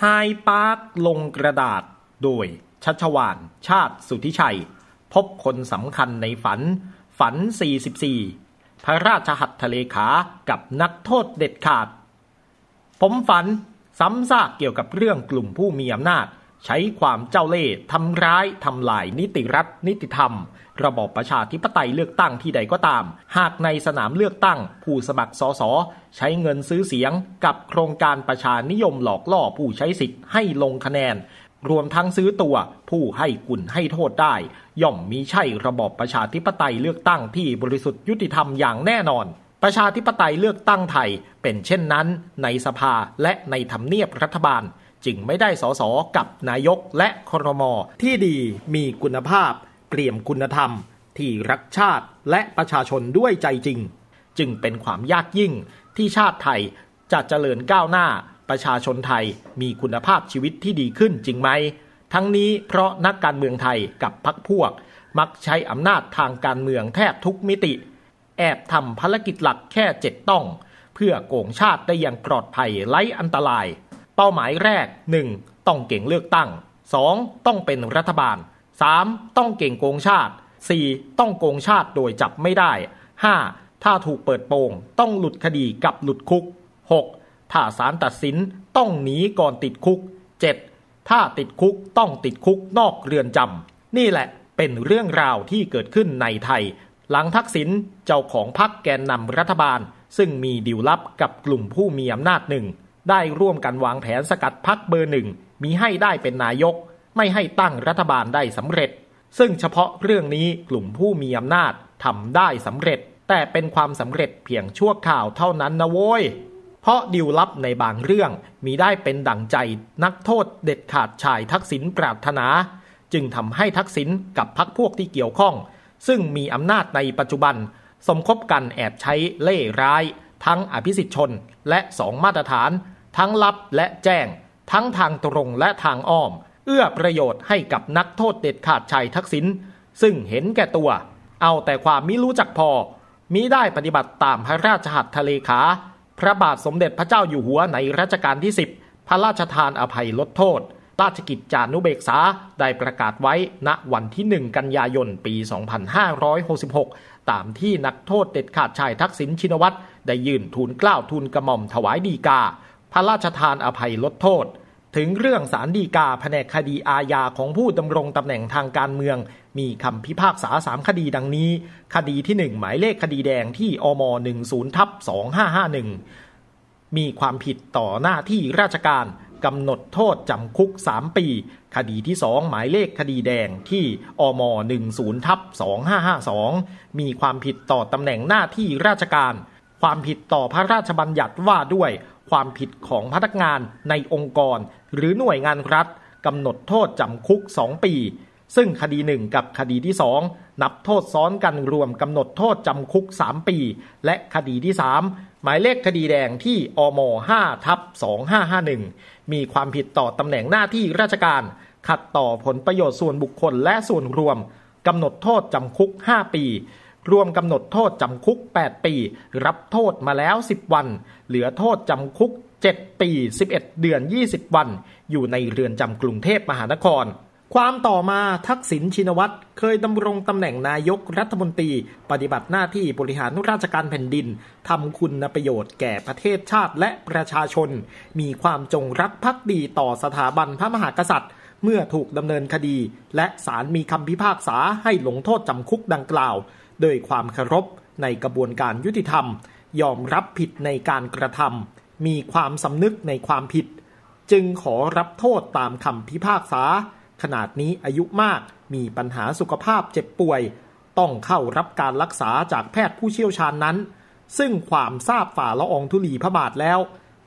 ไฮปาร์คลงกระดาษโดยชัชวานชาติสุทธิชัย พบคนสำคัญในฝัน ฝัน 44 พระราชหัตถเลขา กับนักโทษเด็ดขาด ผมฝันซ้ำซากเกี่ยวกับเรื่องกลุ่มผู้มีอำนาจใช้ความเจ้าเล่ห์ทำร้ายทำลายนิติรัฐนิติธรรมระบอบประชาธิปไตยเลือกตั้งที่ใดก็ตาม หากในสนามเลือกตั้ง ผู้สมัครสสใช้เงินซื้อเสียงกับโครงการประชานิยมหลอกล่อผู้ใช้สิทธิ์ให้ลงคะแนน รวมทั้งซื้อตัวผู้ให้กุ่นให้โทษได้ ย่อมมีใช่ระบอบประชาธิปไตยเลือกตั้งที่บริสุทธิ์ยุติธรรมอย่างแน่นอน ประชาธิปไตยเลือกตั้งไทย เป็นเช่นนั้นในสภาและในทำเนียบรัฐบาลจึงไม่ได้ สสกับนายกและครมที่ดีมีคุณภาพเกลี่ยมคุณธรรม ที่รักชาติและประชาชนด้วยใจจริง จึงเป็นความยากยิ่งที่ชาติไทยจะเจริญก้าวหน้าประชาชนไทยมีคุณภาพชีวิตที่ดีขึ้นจริงไหม ทั้งนี้เพราะนักการเมืองไทยกับพรรคพวก มักใช้อำนาจทางการเมืองแทบทุกมิติแอบทำภารกิจหลักแค่เจ็ดต้องเพื่อโกงชาติได้อย่างปลอดภัยไร้อันตรายเป้าหมายแรก 1. ต้องเก่งเลือกตั้ง 2. ต้องเป็นรัฐบาล 3. ต้องเก่งโกงชาติ 4. ต้องโกงชาติโดยจับไม่ได้ 5. ถ้าถูกเปิดโปงต้องหลุดคดีกับหลุดคุก 6. ถ้าศาลตัดสินต้องหนีก่อนติดคุก 7. ถ้าติดคุกต้องติดคุกนอกเรือนจำ นี่แหละเป็นเรื่องราวที่เกิดขึ้นในไทย หลังทักษิณเจ้าของพรรคแกนนำรัฐบาลซึ่งมีดิวลับกับกลุ่มผู้มีอำนาจหนึ่งได้ร่วมกันวางแผนสกัดพักเบอร์หนึ่งมีให้ได้เป็นนายก ไม่ให้ตั้งรัฐบาลได้สำเร็จ ซึ่งเฉพาะเรื่องนี้กลุ่มผู้มีอำนาจทำได้สำเร็จ แต่เป็นความสำเร็จเพียงชั่วข่าวเท่านั้นนะโว้ยเพราะดิวลับในบางเรื่องมีได้เป็นดั่งใจ นักโทษเด็ดขาดชายทักษิณปรารถนา จึงทำให้ทักษิณกับพักพวกที่เกี่ยวข้อง ซึ่งมีอำนาจในปัจจุบัน สมคบกันแอบใช้เล่ร้าย ทั้งอภิสิทธิชนและสองมาตรฐานทั้งลับและแจ้งทั้งทางตรงและทางอ้อม เอื้อประโยชน์ให้กับนักโทษเด็ดขาดชัยทักษิณซึ่งเห็นแก่ตัว เอาแต่ความมิรู้จักพอมิได้ปฏิบัติตามพระราชหัตถเลขา พระบาทสมเด็จพระเจ้าอยู่หัวในรัชกาลที่ 10 พระราชทานอภัยลดโทษ ราชกิจจานุเบกษาได้ประกาศไว้ณวันที่1กันยายนปี 2566 ตามที่นักโทษเด็ดขาดชายทักษิณชินวัตรได้ยื่นทูลกล้าวทูลกระหม่อมถวายดีกาพระราชทานอภัยลดโทษ ถึงเรื่องสารดีกาแผนกคดีอาญาของผู้ดำรงตำแหน่งทางการเมือง มีคำพิพากษาสามคดีดังนี้ คดีที่ 1 หมายเลขคดีแดงที่อม 10ทับ2551 มีความผิดต่อหน้าที่ราชการกำหนดโทษจำคุก 3 ปี คดีที่2หมายเลขคดีแดงที่อม 10ทับ2552 มีความผิดต่อตำแหน่งหน้าที่ราชการ ความผิดต่อพระราชบัญญัติว่าด้วยความผิดของพนักงานในองค์กรหรือหน่วยงานรัฐกำหนดโทษจำคุก 2 ปี ซึ่งคดี1กับคดีที่ 2 นับโทษซ้อนกันรวมกำหนดโทษจำคุก 3 ปี และคดีที่ 3 หมายเลขคดีแดงที่อม5ทับ2551 มีความผิดต่อตำแหน่งหน้าที่ราชการ ขัดต่อผลประโยชน์ส่วนบุคคลและส่วนรวมกำหนดโทษจำคุก 5 ปีรวมกำหนดโทษจำคุก 8 ปี รับโทษมาแล้ว 10 วัน เหลือโทษจำคุก 7 ปี 11 เดือน 20 วัน อยู่ในเรือนจำกรุงเทพมหานคร ความต่อมาทักษิณชินวัตรเคยดำรงตำแหน่งนายกรัฐมนตรี ปฏิบัติหน้าที่บริหารราชการแผ่นดินทำคุณประโยชน์แก่ประเทศชาติและประชาชน มีความจงรักภักดีต่อสถาบันพระมหากษัตริย์ เมื่อถูกดำเนินคดี และศาลมีคำพิพากษาให้ลงโทษจำคุกดังกล่าวด้วยความเคารพในกระบวนการยุติธรรม ยอมรับผิดในการกระทำมีความสำนึกในความผิด จึงขอรับโทษตามคำพิพากษา ขนาดนี้อายุมากมีปัญหาสุขภาพเจ็บป่วย ต้องเข้ารับการรักษาจากแพทย์ผู้เชี่ยวชาญนั้น ซึ่งความทราบฝ่าละอองธุลีพระบาทแล้ว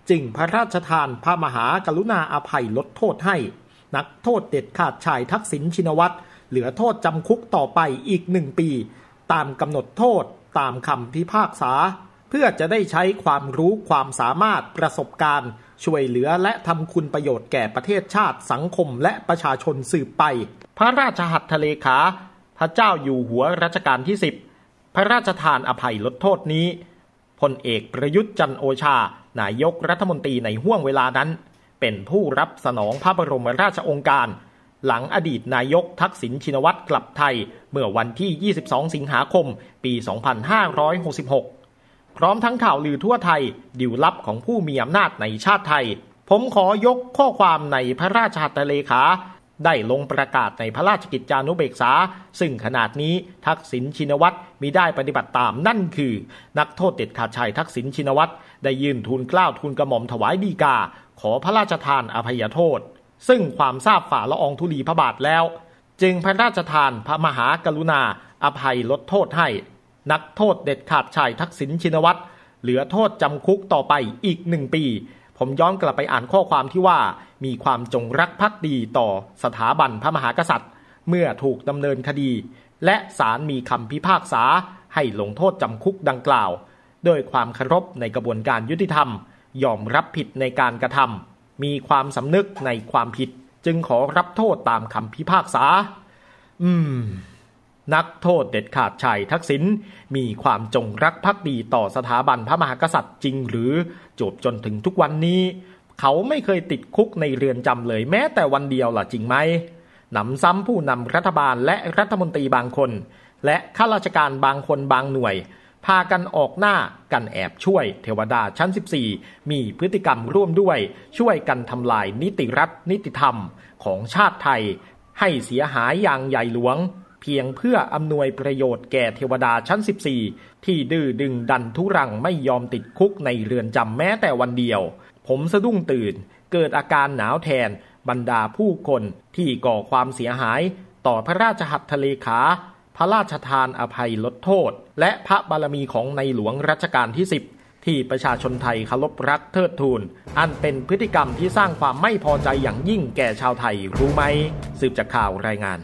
จึงพระราชทานพระมหากรุณาอภัยลดโทษให้ นักโทษเด็ดขาดชายทักษิณชินวัตรเหลือโทษจำคุกต่อไปอีกหนึ่งปีตามกำหนดโทษตามคำพิพากษา เพื่อจะได้ใช้ความรู้ความสามารถประสบการณ์ ช่วยเหลือและทำคุณประโยชน์แก่ประเทศชาติสังคมและประชาชนสืบไป พระราชหัตถเลขา พระเจ้าอยู่หัวรัชกาลที่ 10 พระราชทานอภัยลดโทษนี้พลเอกประยุทธ์จันโอชานายกรัฐมนตรีในห่วงเวลานั้น เป็นผู้รับสนองพระบรมราชองค์การหลังอดีตนายกทักษิณชินวัตรกลับไทยเมื่อวันที่ 22 สิงหาคม ปี 2566 พร้อมทั้งข่าวลือทั่วไทย ดิวลับของผู้มีอำนาจในชาติไทย ผมขอยกข้อความในพระราชหัตถเลขา ได้ลงประกาศในพระราชกิจจานุเบกษา ซึ่งขนาดนี้ทักษิณชินวัตรมีได้ปฏิบัติตามนั่นคือ นักโทษเด็ดขาดชายทักษิณชินวัตรได้ยื่นทูลกล้าวทูลกระหม่อมถวายดีกา ขอพระราชทานอภัยโทษซึ่งความทราบฝ่าละอองธุลีพระบาทแล้ว จึงพระราชทานพระมหากรุณา อภัยลดโทษให้ นักโทษเด็ดขาดชายทักษิณชินวัตรเหลือโทษจำคุกต่อไปอีกหนึ่งปี ผมย้อนกลับไปอ่านข้อความที่ว่ามีความจงรักภักดีต่อสถาบันพระมหากษัตริย์ เมื่อถูกดำเนินคดี และศาลมีคำพิพากษาให้ลงโทษจำคุกดังกล่าวโดยความเคารพในกระบวนการยุติธรรมยอมรับผิดในการกระทำมีความสำนึกในความผิดจึงขอรับโทษตามคำพิพากษา อืม นักโทษเด็ดขาดชัยทักษิณมีความจงรักภักดีต่อสถาบันพระมหากษัตริย์จริงหรือ จบจนถึงทุกวันนี้ เขาไม่เคยติดคุกในเรือนจำเลยแม้แต่วันเดียวล่ะจริงไหมหนำซ้ำผู้นำรัฐบาลและรัฐมนตรีบางคน และข้าราชการบางคนบางหน่วยพากันออกหน้ากันแอบช่วยเทวดาชั้น 14 มีพฤติกรรมร่วมด้วย ช่วยกันทำลายนิติรัฐนิติธรรมของชาติไทย ให้เสียหายอย่างใหญ่หลวง เพียงเพื่ออำนวยประโยชน์แก่เทวดาชั้น 14 ที่ดื้อดึงดันทุรังไม่ยอมติดคุกในเรือนจำแม้แต่วันเดียว ผมสะดุ้งตื่นเกิดอาการหนาวแทนบรรดาผู้คนที่ก่อความเสียหาย ต่อพระราชหัตถเลขาพระราชทานอภัยลดโทษ และพระบารมีของในหลวงรัชกาลที่ 10 ที่ประชาชนไทยเคารพรักเทิดทูน อันเป็นพฤติกรรมที่สร้างความไม่พอใจอย่างยิ่งแก่ชาวไทยรู้ไหม สืบจากข่าวรายงาน